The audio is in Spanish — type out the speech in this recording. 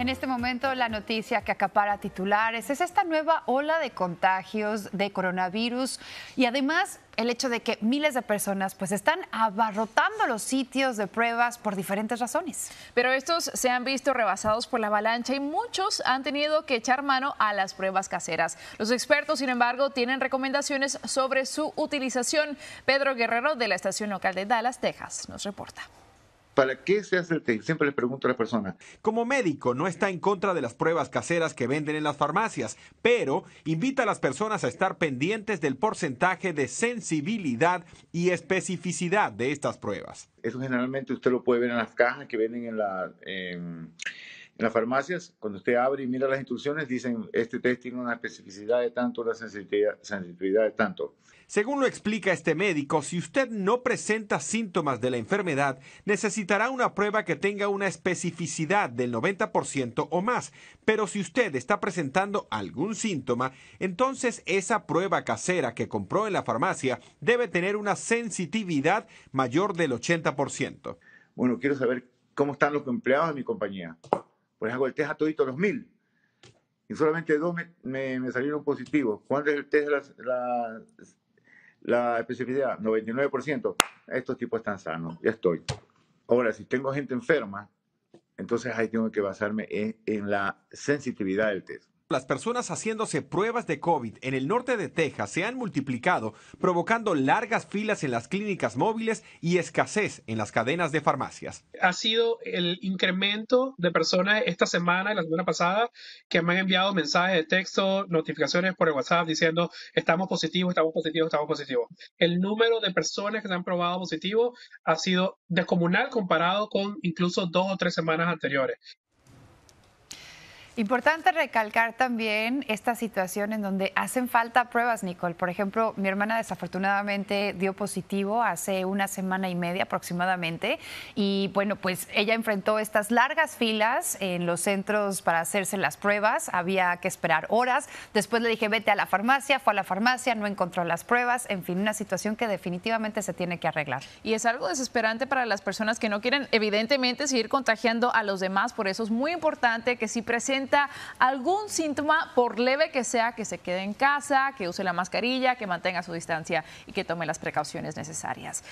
En este momento la noticia que acapara titulares es esta nueva ola de contagios de coronavirus y además el hecho de que miles de personas pues están abarrotando los sitios de pruebas por diferentes razones. Pero estos se han visto rebasados por la avalancha y muchos han tenido que echar mano a las pruebas caseras. Los expertos, sin embargo, tienen recomendaciones sobre su utilización. Pedro Guerrero de la estación local de Dallas, Texas, nos reporta. ¿Para qué se hace el test? Siempre le pregunto a la persona. Como médico, no está en contra de las pruebas caseras que venden en las farmacias, pero invita a las personas a estar pendientes del porcentaje de sensibilidad y especificidad de estas pruebas. Eso generalmente usted lo puede ver en las cajas que venden en la... En las farmacias, cuando usted abre y mira las instrucciones, dicen, este test tiene una especificidad de tanto, la sensibilidad, sensibilidad de tanto. Según lo explica este médico, si usted no presenta síntomas de la enfermedad, necesitará una prueba que tenga una especificidad del 90% o más. Pero si usted está presentando algún síntoma, entonces esa prueba casera que compró en la farmacia debe tener una sensitividad mayor del 80%. Bueno, quiero saber cómo están los empleados de mi compañía. Por eso hago el test a todito los mil. Y solamente dos me, salieron positivos. cuál es el test de la, especificidad? 99%. Estos tipos están sanos, ya estoy. Ahora, si tengo gente enferma, entonces ahí tengo que basarme en, en la sensitividad del test. Las personas haciéndose pruebas de COVID en el norte de Texas se han multiplicado, provocando largas filas en las clínicas móviles y escasez en las cadenas de farmacias. Ha sido el incremento de personas esta semana y la semana pasada que me han enviado mensajes de texto, notificaciones por el WhatsApp diciendo estamos positivos, estamos positivos, estamos positivos. El número de personas que se han probado positivo ha sido descomunal comparado con incluso dos o tres semanas anteriores. Importante recalcar también esta situación en donde hacen falta pruebas, Nicole. Por ejemplo, mi hermana desafortunadamente dio positivo hace una semana y media aproximadamente y bueno, pues ella enfrentó estas largas filas en los centros para hacerse las pruebas, había que esperar horas. Después le dije, vete a la farmacia, fue a la farmacia, no encontró las pruebas, en fin, una situación que definitivamente se tiene que arreglar. Y es algo desesperante para las personas que no quieren evidentemente seguir contagiando a los demás, por eso es muy importante que si presenten presenta algún síntoma, por leve que sea, que se quede en casa, que use la mascarilla, que mantenga su distancia y que tome las precauciones necesarias.